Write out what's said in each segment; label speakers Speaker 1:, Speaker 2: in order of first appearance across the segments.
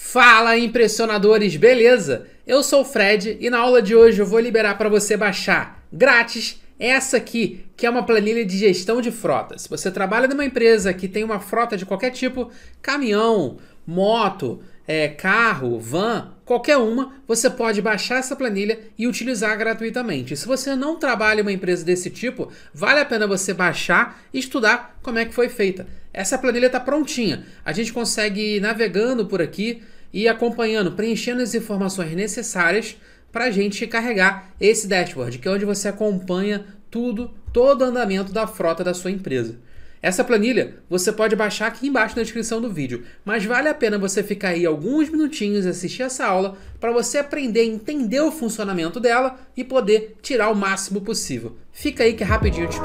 Speaker 1: Fala impressionadores, beleza? Eu sou o Fred e na aula de hoje eu vou liberar para você baixar grátis essa aqui, que é uma planilha de gestão de frota. Se você trabalha numa empresa que tem uma frota de qualquer tipo, caminhão, moto, é, carro, van, qualquer uma, você pode baixar essa planilha e utilizar gratuitamente. Se você não trabalha em uma empresa desse tipo, vale a pena você baixar e estudar como é que foi feita. Essa planilha está prontinha. A gente consegue ir navegando por aqui e acompanhando, preenchendo as informações necessárias para a gente carregar esse dashboard, que é onde você acompanha tudo, todo o andamento da frota da sua empresa. Essa planilha você pode baixar aqui embaixo na descrição do vídeo, mas vale a pena você ficar aí alguns minutinhos e assistir essa aula para você aprender a entender o funcionamento dela e poder tirar o máximo possível. Fica aí que é rapidinho eu te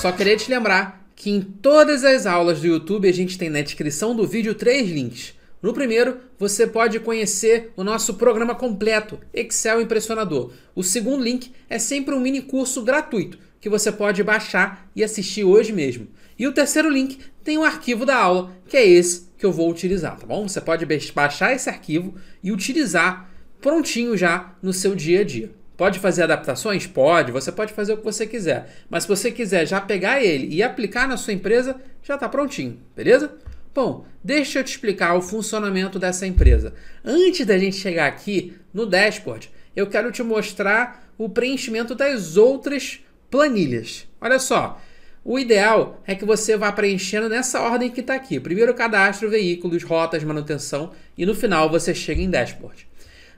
Speaker 1: Só queria te lembrar que em todas as aulas do YouTube a gente tem na descrição do vídeo três links no primeiro, você pode conhecer o nosso programa completo, Excel Impressionador. O segundo link é sempre um mini curso gratuito que você pode baixar e assistir hoje mesmo. E o terceiro link tem o um arquivo da aula, que é esse que eu vou utilizar, tá bom? Você pode baixar esse arquivo e utilizar prontinho já no seu dia a dia. Pode fazer adaptações? Pode, você pode fazer o que você quiser. Mas se você quiser já pegar ele e aplicar na sua empresa, já está prontinho, beleza? Bom, deixa eu te explicar o funcionamento dessa empresa. Antes da gente chegar aqui no dashboard, eu quero te mostrar o preenchimento das outras planilhas. Olha só, o ideal é que você vá preenchendo nessa ordem que está aqui. Primeiro cadastro, veículos, rotas, manutenção e no final você chega em dashboard.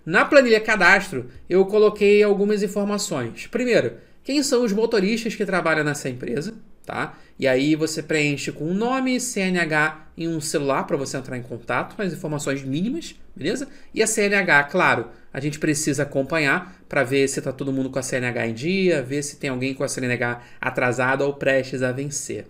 Speaker 1: Na planilha cadastro, eu coloquei algumas informações. Primeiro, quem são os motoristas que trabalham nessa empresa? tá? E aí você preenche com o nome, CNH e um celular para você entrar em contato, as informações mínimas, beleza? E a CNH, claro, a gente precisa acompanhar para ver se está todo mundo com a CNH em dia, ver se tem alguém com a CNH atrasada ou prestes a vencer.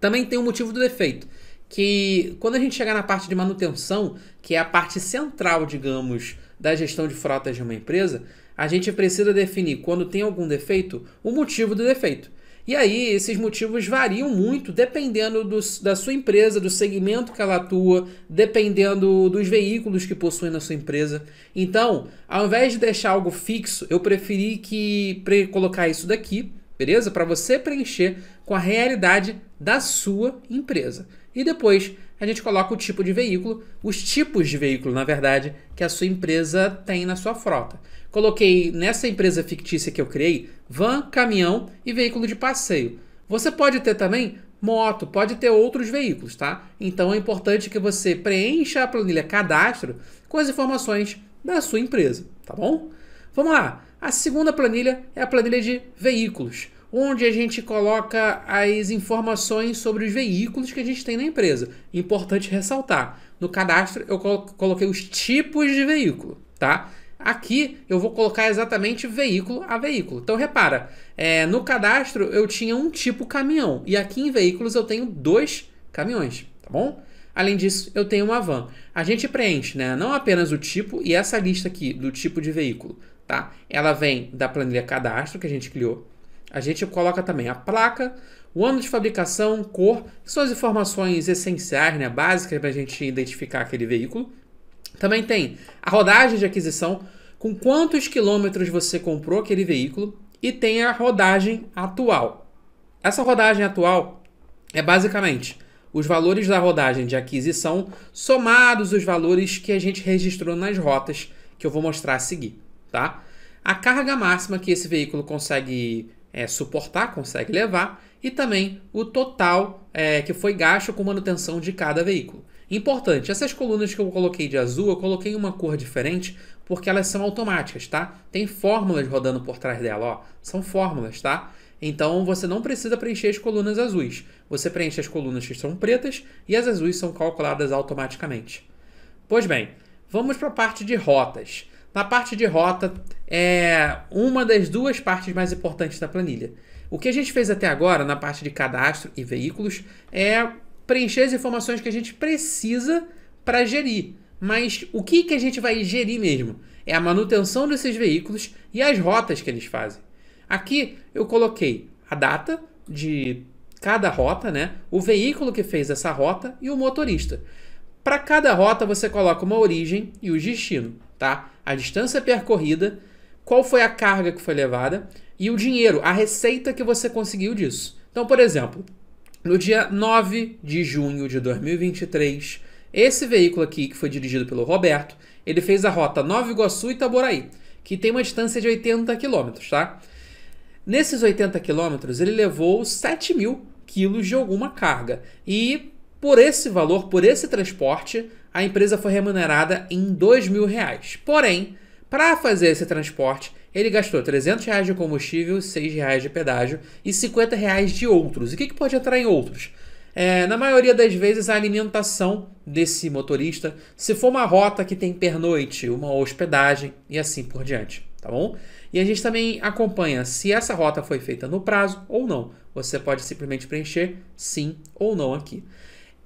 Speaker 1: Também tem o um motivo do defeito, que quando a gente chegar na parte de manutenção, que é a parte central, digamos, da gestão de frotas de uma empresa, a gente precisa definir, quando tem algum defeito, o motivo do defeito. E aí, esses motivos variam muito dependendo do, da sua empresa, do segmento que ela atua, dependendo dos veículos que possui na sua empresa. Então, ao invés de deixar algo fixo, eu preferi que pre colocar isso daqui, beleza? Para você preencher com a realidade da sua empresa. E depois a gente coloca o tipo de veículo, os tipos de veículo, na verdade, que a sua empresa tem na sua frota. Coloquei nessa empresa fictícia que eu criei van, caminhão e veículo de passeio. Você pode ter também moto, pode ter outros veículos, tá? Então é importante que você preencha a planilha cadastro com as informações da sua empresa, tá bom? Vamos lá. A segunda planilha é a planilha de veículos onde a gente coloca as informações sobre os veículos que a gente tem na empresa. Importante ressaltar, no cadastro eu coloquei os tipos de veículo, tá? Aqui eu vou colocar exatamente veículo a veículo. Então repara, é, no cadastro eu tinha um tipo caminhão e aqui em veículos eu tenho dois caminhões, tá bom? Além disso, eu tenho uma van. A gente preenche, né, não apenas o tipo e essa lista aqui do tipo de veículo, tá? Ela vem da planilha cadastro que a gente criou, a gente coloca também a placa, o ano de fabricação, cor, que são as informações essenciais, né, básicas para a gente identificar aquele veículo. Também tem a rodagem de aquisição, com quantos quilômetros você comprou aquele veículo, e tem a rodagem atual. Essa rodagem atual é basicamente os valores da rodagem de aquisição somados os valores que a gente registrou nas rotas, que eu vou mostrar a seguir, tá? A carga máxima que esse veículo consegue é, suportar, consegue levar, e também o total é, que foi gasto com manutenção de cada veículo. Importante, essas colunas que eu coloquei de azul, eu coloquei uma cor diferente porque elas são automáticas, tá? Tem fórmulas rodando por trás dela, ó. São fórmulas, tá? Então você não precisa preencher as colunas azuis. Você preenche as colunas que são pretas e as azuis são calculadas automaticamente. Pois bem, vamos para a parte de rotas. Na parte de rota, é uma das duas partes mais importantes da planilha. O que a gente fez até agora na parte de cadastro e veículos é preencher as informações que a gente precisa para gerir. Mas o que, que a gente vai gerir mesmo? É a manutenção desses veículos e as rotas que eles fazem. Aqui eu coloquei a data de cada rota, né? o veículo que fez essa rota e o motorista. Para cada rota você coloca uma origem e o destino tá? A distância percorrida, qual foi a carga que foi levada e o dinheiro, a receita que você conseguiu disso. Então, por exemplo, no dia 9 de junho de 2023, esse veículo aqui, que foi dirigido pelo Roberto, ele fez a rota Nova Iguaçu e Itaboraí, que tem uma distância de 80 quilômetros, tá? Nesses 80 quilômetros, ele levou 7 mil quilos de alguma carga. E por esse valor, por esse transporte, a empresa foi remunerada em dois mil reais. Porém, para fazer esse transporte, ele gastou 300 reais de combustível, 6 reais de pedágio e 50 reais de outros. E o que, que pode entrar em outros? É, na maioria das vezes, a alimentação desse motorista, se for uma rota que tem pernoite, uma hospedagem e assim por diante, tá bom? E a gente também acompanha se essa rota foi feita no prazo ou não. Você pode simplesmente preencher sim ou não aqui.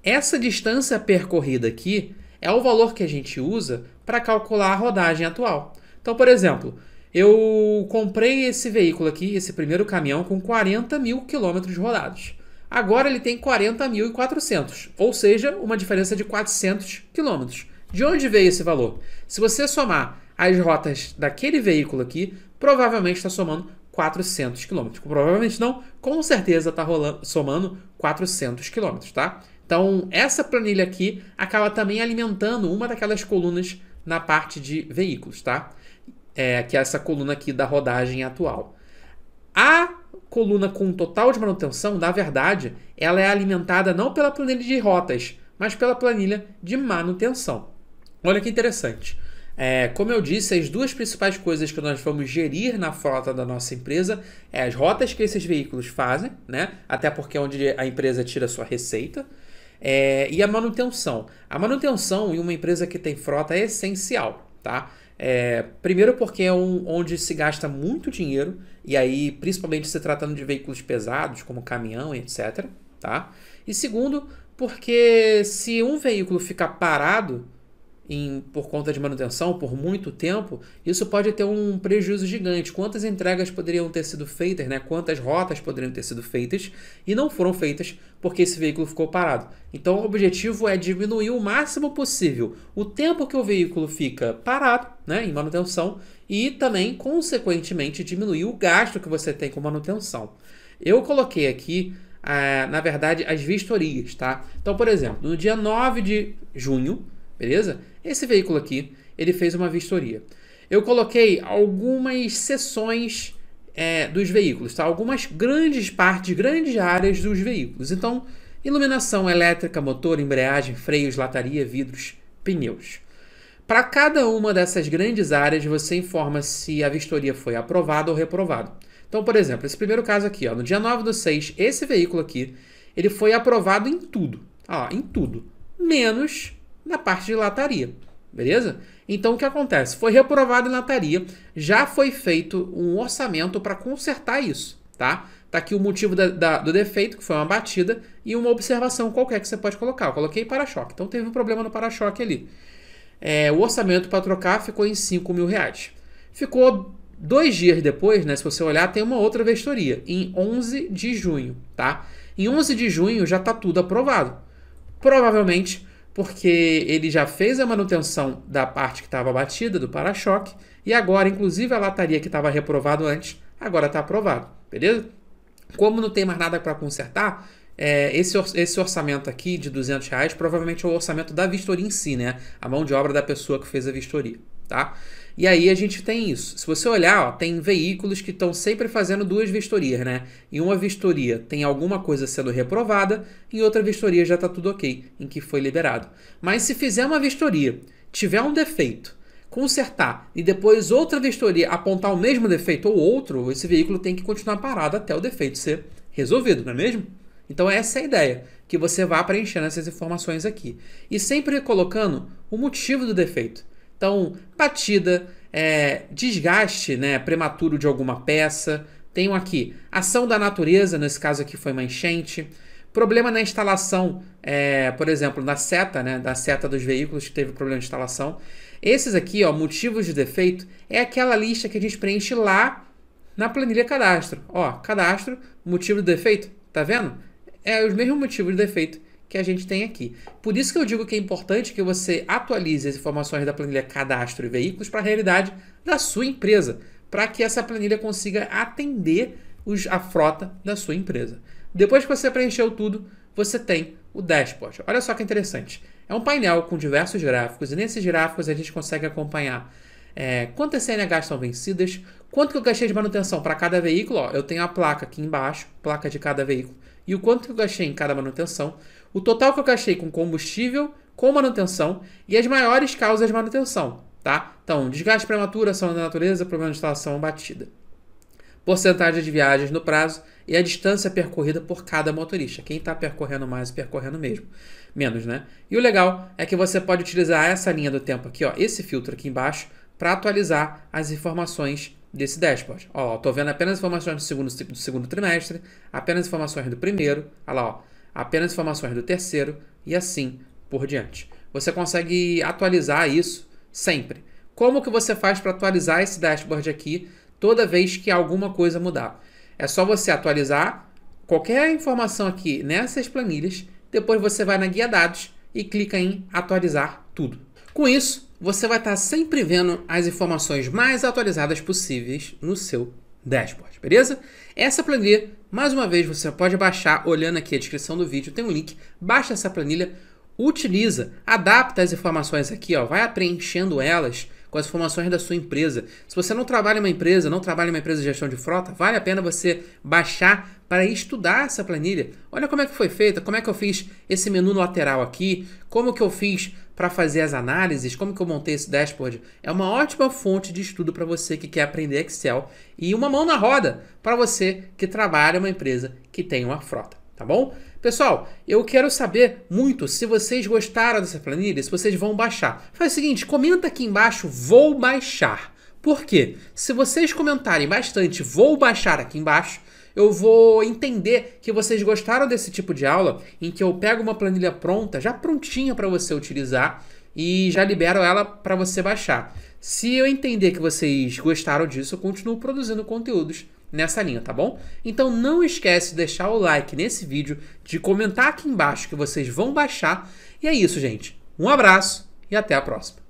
Speaker 1: Essa distância percorrida aqui é o valor que a gente usa para calcular a rodagem atual. Então, por exemplo, eu comprei esse veículo aqui, esse primeiro caminhão, com 40 mil quilômetros rodados. Agora ele tem 40.400, ou seja, uma diferença de 400 quilômetros. De onde veio esse valor? Se você somar as rotas daquele veículo aqui, provavelmente está somando 400 quilômetros. Provavelmente não, com certeza está somando 400 quilômetros, tá? Então, essa planilha aqui acaba também alimentando uma daquelas colunas na parte de veículos, tá? É, que é essa coluna aqui da rodagem atual. A coluna com total de manutenção, na verdade, ela é alimentada não pela planilha de rotas, mas pela planilha de manutenção. Olha que interessante. É, como eu disse, as duas principais coisas que nós vamos gerir na frota da nossa empresa é as rotas que esses veículos fazem, né? Até porque é onde a empresa tira sua receita é, e a manutenção. A manutenção em uma empresa que tem frota é essencial, tá? É, primeiro porque é um, onde se gasta muito dinheiro, e aí principalmente se tratando de veículos pesados, como caminhão, etc. Tá? E segundo, porque se um veículo ficar parado, em, por conta de manutenção por muito tempo, isso pode ter um prejuízo gigante. Quantas entregas poderiam ter sido feitas, né? quantas rotas poderiam ter sido feitas e não foram feitas porque esse veículo ficou parado. Então, o objetivo é diminuir o máximo possível o tempo que o veículo fica parado né? em manutenção e também, consequentemente, diminuir o gasto que você tem com manutenção. Eu coloquei aqui ah, na verdade, as vistorias, tá? Então, por exemplo, no dia 9 de junho, beleza? Esse veículo aqui, ele fez uma vistoria. Eu coloquei algumas seções é, dos veículos, tá? algumas grandes partes, grandes áreas dos veículos. Então, iluminação elétrica, motor, embreagem, freios, lataria, vidros, pneus. Para cada uma dessas grandes áreas, você informa se a vistoria foi aprovada ou reprovada. Então, por exemplo, esse primeiro caso aqui, ó, no dia 9 do 6, esse veículo aqui, ele foi aprovado em tudo. Ó, em tudo. Menos na parte de lataria. Beleza? Então o que acontece? Foi reprovado em lataria, já foi feito um orçamento para consertar isso, tá? Tá aqui o motivo da, da, do defeito, que foi uma batida, e uma observação qualquer que você pode colocar. Eu coloquei para-choque, então teve um problema no para-choque ali. É, o orçamento para trocar ficou em 5 mil reais. Ficou dois dias depois, né? Se você olhar, tem uma outra vestoria em 11 de junho, tá? Em 11 de junho já tá tudo aprovado. Provavelmente porque ele já fez a manutenção da parte que estava batida, do para-choque, e agora, inclusive, a lataria que estava reprovado antes, agora está aprovado, beleza? Como não tem mais nada para consertar, é, esse, or esse orçamento aqui de 200 reais provavelmente é o orçamento da vistoria em si, né? A mão de obra da pessoa que fez a vistoria, tá? E aí a gente tem isso. Se você olhar, ó, tem veículos que estão sempre fazendo duas vistorias, né? Em uma vistoria tem alguma coisa sendo reprovada, em outra vistoria já está tudo ok, em que foi liberado. Mas se fizer uma vistoria, tiver um defeito, consertar e depois outra vistoria apontar o mesmo defeito ou outro, esse veículo tem que continuar parado até o defeito ser resolvido, não é mesmo? Então essa é a ideia, que você vá preenchendo essas informações aqui. E sempre colocando o motivo do defeito. Então, batida, é, desgaste né, prematuro de alguma peça. Tenho aqui ação da natureza, nesse caso aqui foi uma enchente. Problema na instalação, é, por exemplo, na seta, né, da seta dos veículos que teve problema de instalação. Esses aqui, ó, motivos de defeito, é aquela lista que a gente preenche lá na planilha cadastro. Ó, cadastro, motivo de defeito, tá vendo? É o mesmo motivo de defeito que a gente tem aqui. Por isso que eu digo que é importante que você atualize as informações da planilha cadastro e veículos para a realidade da sua empresa, para que essa planilha consiga atender os, a frota da sua empresa. Depois que você preencheu tudo, você tem o dashboard. Olha só que interessante. É um painel com diversos gráficos e nesses gráficos a gente consegue acompanhar é, quantas CNHs são vencidas, quanto que eu gastei de manutenção para cada veículo. Ó, eu tenho a placa aqui embaixo, placa de cada veículo e o quanto que eu gastei em cada manutenção, o total que eu gastei com combustível, com manutenção e as maiores causas de manutenção, tá? Então, desgaste prematuro, ação da natureza, problema de instalação batida. Porcentagem de viagens no prazo e a distância percorrida por cada motorista. Quem está percorrendo mais e percorrendo mesmo. Menos, né? E o legal é que você pode utilizar essa linha do tempo aqui, ó, esse filtro aqui embaixo, para atualizar as informações desse dashboard. Ó, tô vendo apenas informações do segundo, do segundo trimestre, apenas informações do primeiro, olha lá, ó, apenas informações do terceiro e assim por diante. Você consegue atualizar isso sempre. Como que você faz para atualizar esse dashboard aqui toda vez que alguma coisa mudar? É só você atualizar qualquer informação aqui nessas planilhas, depois você vai na guia dados e clica em atualizar tudo. Com isso, você vai estar sempre vendo as informações mais atualizadas possíveis no seu dashboard, beleza? Essa planilha, mais uma vez, você pode baixar olhando aqui a descrição do vídeo, tem um link, baixa essa planilha, utiliza, adapta as informações aqui, ó, vai preenchendo elas com as informações da sua empresa. Se você não trabalha em uma empresa, não trabalha em uma empresa de gestão de frota, vale a pena você baixar para estudar essa planilha. Olha como é que foi feita, como é que eu fiz esse menu lateral aqui, como que eu fiz para fazer as análises, como que eu montei esse dashboard. É uma ótima fonte de estudo para você que quer aprender Excel e uma mão na roda para você que trabalha em uma empresa que tem uma frota, tá bom? Pessoal, eu quero saber muito se vocês gostaram dessa planilha, se vocês vão baixar. Faz o seguinte, comenta aqui embaixo, vou baixar. Por quê? Se vocês comentarem bastante, vou baixar aqui embaixo, eu vou entender que vocês gostaram desse tipo de aula em que eu pego uma planilha pronta, já prontinha para você utilizar e já libero ela para você baixar. Se eu entender que vocês gostaram disso, eu continuo produzindo conteúdos nessa linha, tá bom? Então não esquece de deixar o like nesse vídeo, de comentar aqui embaixo que vocês vão baixar. E é isso, gente. Um abraço e até a próxima.